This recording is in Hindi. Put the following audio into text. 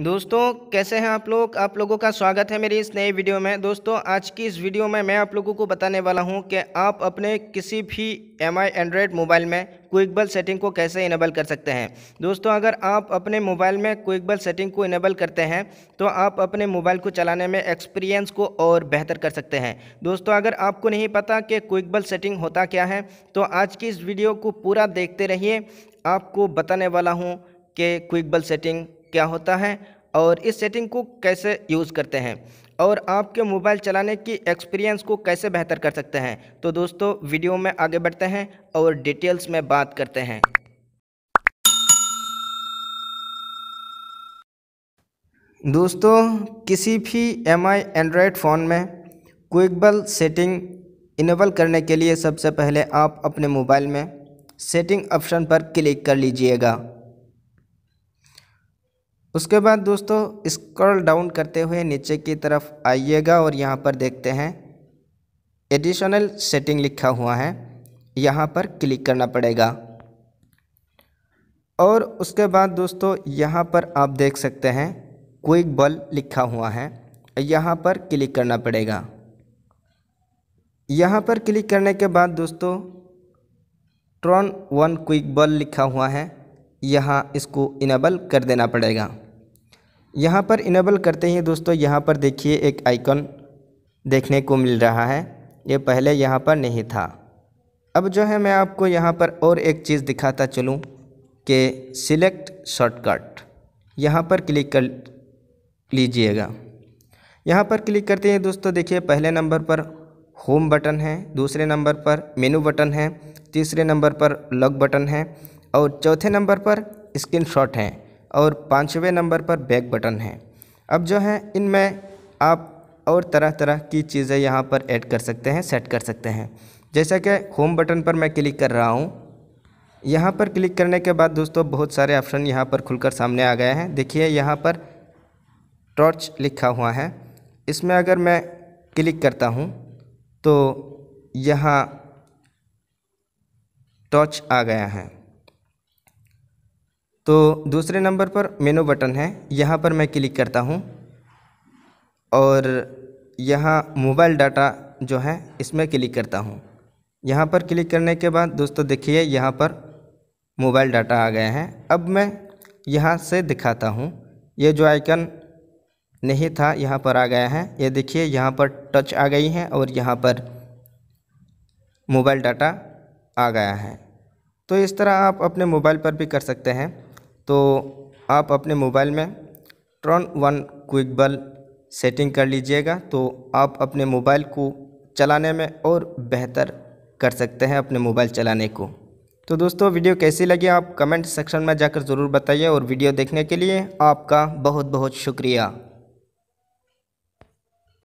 दोस्तों कैसे हैं आप लोग आप लोगों का स्वागत है मेरी इस नए वीडियो में दोस्तों आज की इस वीडियो में मैं आप लोगों को बताने वाला हूं कि आप अपने किसी भी एम आई एंड्रॉयड मोबाइल में क्विकबल सेटिंग को कैसे इनेबल कर सकते हैं दोस्तों अगर आप अपने मोबाइल में क्विकबल सेटिंग को इनेबल करते हैं तो आप अपने मोबाइल को चलाने में एक्सपीरियंस को और बेहतर कर सकते हैं दोस्तों अगर आपको नहीं पता कि क्विकबल सेटिंग होता क्या है तो आज की इस वीडियो को पूरा देखते रहिए आपको बताने वाला हूँ कि क्विकबल सेटिंग क्या होता है और इस सेटिंग को कैसे यूज़ करते हैं और आपके मोबाइल चलाने की एक्सपीरियंस को कैसे बेहतर कर सकते हैं तो दोस्तों वीडियो में आगे बढ़ते हैं और डिटेल्स में बात करते हैं दोस्तों किसी भी एम आई एंड्रॉयड फ़ोन में क्विकबल सेटिंग इनेबल करने के लिए सबसे पहले आप अपने मोबाइल में सेटिंग ऑप्शन पर क्लिक कर लीजिएगा उसके बाद दोस्तों स्क्रॉल डाउन करते हुए नीचे की तरफ आइएगा और यहाँ पर देखते हैं एडिशनल सेटिंग लिखा हुआ है यहाँ पर क्लिक करना पड़ेगा और उसके बाद दोस्तों यहाँ पर आप देख सकते हैं क्विक बल लिखा हुआ है यहाँ पर क्लिक करना पड़ेगा यहाँ पर क्लिक करने के बाद दोस्तों ट्रॉन वन क्विक बल लिखा हुआ है यहाँ इसको इनेबल कर देना पड़ेगा यहाँ पर इनेबल करते ही दोस्तों यहाँ पर देखिए एक आइकन देखने को मिल रहा है ये पहले यहाँ पर नहीं था अब जो है मैं आपको यहाँ पर और एक चीज़ दिखाता चलूँ कि सिलेक्ट शॉर्टकट यहाँ पर क्लिक कर लीजिएगा यहाँ पर क्लिक करते हैं दोस्तों देखिए पहले नंबर पर होम बटन है दूसरे नंबर पर मेनू बटन है तीसरे नंबर पर लॉक बटन है और चौथे नंबर पर स्क्रीन शॉट हैं और पाँचवें नंबर पर बैक बटन है अब जो है इनमें आप और तरह तरह की चीज़ें यहाँ पर ऐड कर सकते हैं सेट कर सकते हैं जैसा कि होम बटन पर मैं क्लिक कर रहा हूँ यहाँ पर क्लिक करने के बाद दोस्तों बहुत सारे ऑप्शन यहाँ पर खुलकर सामने आ गए हैं देखिए यहाँ पर टॉर्च लिखा हुआ है इसमें अगर मैं क्लिक करता हूँ तो यहाँ टॉर्च आ गया है तो दूसरे नंबर पर मेनू बटन है यहाँ पर मैं क्लिक करता हूँ और यहाँ मोबाइल डाटा जो है इसमें क्लिक करता हूँ यहाँ पर क्लिक करने के बाद दोस्तों देखिए यहाँ पर मोबाइल डाटा आ गए हैं अब मैं यहाँ से दिखाता हूँ ये जो आइकन नहीं था यहाँ पर आ गया है ये देखिए यहाँ पर टच आ गई है और यहाँ पर मोबाइल डाटा आ गया है तो इस तरह आप अपने मोबाइल पर भी कर सकते हैं तो आप अपने मोबाइल में ट्रॉन वन क्विक बल सेटिंग कर लीजिएगा तो आप अपने मोबाइल को चलाने में और बेहतर कर सकते हैं अपने मोबाइल चलाने को तो दोस्तों वीडियो कैसी लगी आप कमेंट सेक्शन में जाकर ज़रूर बताइए और वीडियो देखने के लिए आपका बहुत बहुत शुक्रिया